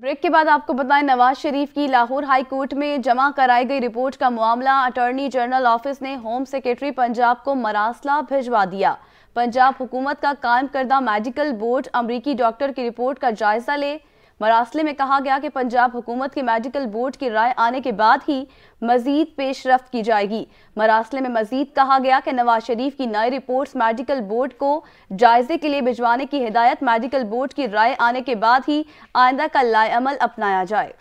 break के बाद आपको बताएं नवाज शरीफ की लाहौर हाई कोर्ट में जमा कराई गई रिपोर्ट का मामला अटॉर्नी जनरल ऑफिस ने होम सेक्रेटरी पंजाब को मरासला भिजवा दिया पंजाब हुकूमत का कायम करदा मेडिकल बोर्ड अमरीकी डॉक्टर की रिपोर्ट का जायजा ले मरासले में कहा गया कि पंजाब हुकूमत के मेडिकल बोर्ड की राय आने के बाद ही मजीद पेशरफ की जाएगी मरासले में मजीद कहा गया कि नवाज शरीफ की नई रिपोर्ट्स मेडिकल बोर्ड को जायजे के लिए भिजवाने की हिदायत मेडिकल बोर्ड की राय आने के बाद ही आइंदा का लाअमल अपनाया जाए